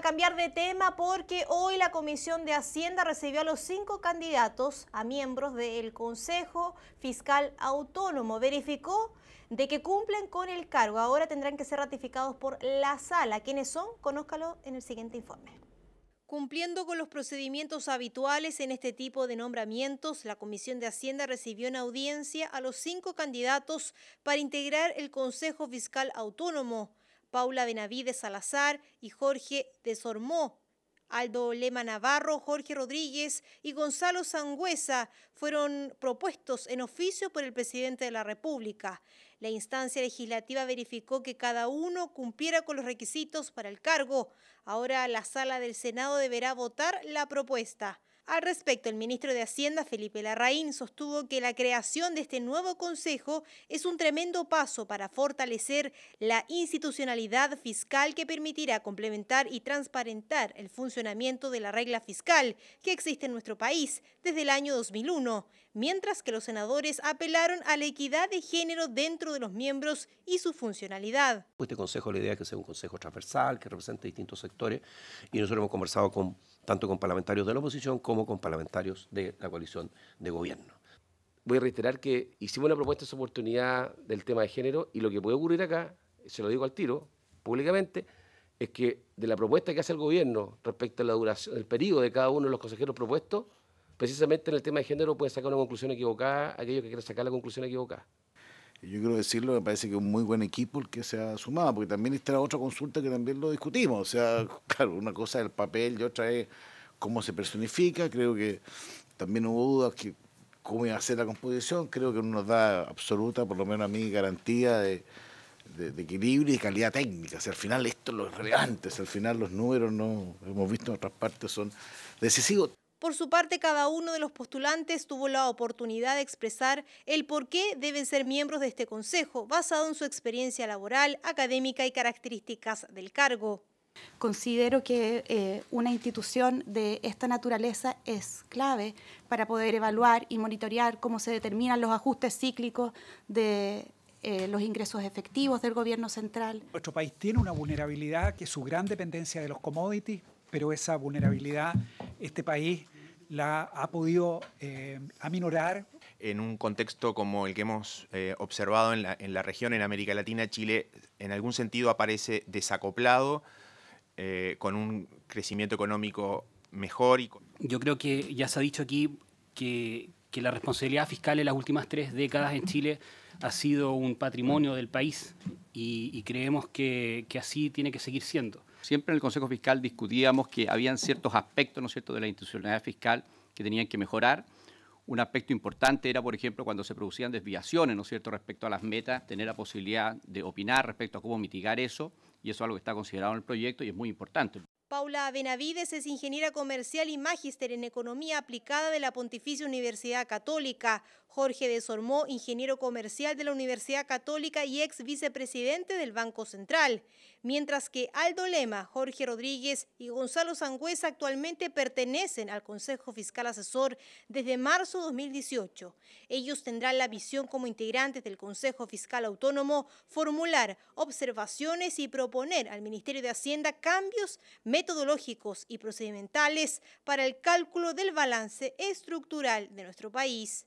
a cambiar de tema porque hoy la Comisión de Hacienda recibió a los cinco candidatos a miembros del Consejo Fiscal Autónomo. Verificó de que cumplen con el cargo. Ahora tendrán que ser ratificados por la sala. ¿Quiénes son? Conózcalo en el siguiente informe. Cumpliendo con los procedimientos habituales en este tipo de nombramientos, la Comisión de Hacienda recibió en audiencia a los cinco candidatos para integrar el Consejo Fiscal Autónomo. Paula Benavides Salazar y Jorge de Aldo Lema Navarro, Jorge Rodríguez y Gonzalo Sangüesa fueron propuestos en oficio por el presidente de la República. La instancia legislativa verificó que cada uno cumpliera con los requisitos para el cargo. Ahora la sala del Senado deberá votar la propuesta. Al respecto, el ministro de Hacienda, Felipe Larraín, sostuvo que la creación de este nuevo Consejo es un tremendo paso para fortalecer la institucionalidad fiscal que permitirá complementar y transparentar el funcionamiento de la regla fiscal que existe en nuestro país desde el año 2001, mientras que los senadores apelaron a la equidad de género dentro de los miembros y su funcionalidad. Este consejo, la idea es que sea un consejo transversal, que represente distintos sectores, y nosotros hemos conversado con tanto con parlamentarios de la oposición como con parlamentarios de la coalición de gobierno. Voy a reiterar que hicimos una propuesta de su oportunidad del tema de género y lo que puede ocurrir acá, se lo digo al tiro, públicamente, es que de la propuesta que hace el gobierno respecto a la duración, el periodo de cada uno de los consejeros propuestos, precisamente en el tema de género puede sacar una conclusión equivocada aquellos que quieran sacar la conclusión equivocada yo quiero decirlo, me parece que es un muy buen equipo el que se ha sumado, porque también está otra consulta que también lo discutimos. O sea, claro, una cosa es el papel y otra es cómo se personifica. Creo que también hubo dudas que cómo iba a ser la composición. Creo que nos da absoluta, por lo menos a mí, garantía de, equilibrio y calidad técnica. si al final esto es lo relevante. al final los números, no hemos visto en otras partes, son decisivos. Por su parte, cada uno de los postulantes tuvo la oportunidad de expresar el por qué deben ser miembros de este consejo, basado en su experiencia laboral, académica y características del cargo. Considero que eh, una institución de esta naturaleza es clave para poder evaluar y monitorear cómo se determinan los ajustes cíclicos de eh, los ingresos efectivos del gobierno central. Nuestro país tiene una vulnerabilidad que es su gran dependencia de los commodities, pero esa vulnerabilidad este país la ha podido eh, aminorar. En un contexto como el que hemos eh, observado en la, región, en América Latina, Chile en algún sentido aparece desacoplado, eh, con un crecimiento económico mejor. Y Yo creo que ya se ha dicho aquí que, la responsabilidad fiscal en las últimas tres décadas en Chile ha sido un patrimonio del país y, creemos que, así tiene que seguir siendo. Siempre en el Consejo Fiscal discutíamos que habían ciertos aspectos, ¿no cierto?, de la institucionalidad fiscal que tenían que mejorar. Un aspecto importante era, por ejemplo, cuando se producían desviaciones, ¿no es cierto?, respecto a las metas, tener la posibilidad de opinar respecto a cómo mitigar eso, y eso es algo que está considerado en el proyecto y es muy importante. Paula Benavides es ingeniera comercial y magíster en economía aplicada de la Pontificia Universidad Católica, Jorge de ingeniero comercial de la Universidad Católica y ex vicepresidente del Banco Central, mientras que Aldo Lema, Jorge Rodríguez y Gonzalo Sangüesa actualmente pertenecen al Consejo Fiscal Asesor desde marzo de 2018. Ellos tendrán la visión como integrantes del Consejo Fiscal Autónomo formular observaciones y proponer al Ministerio de Hacienda cambios metodológicos y procedimentales para el cálculo del balance estructural de nuestro país.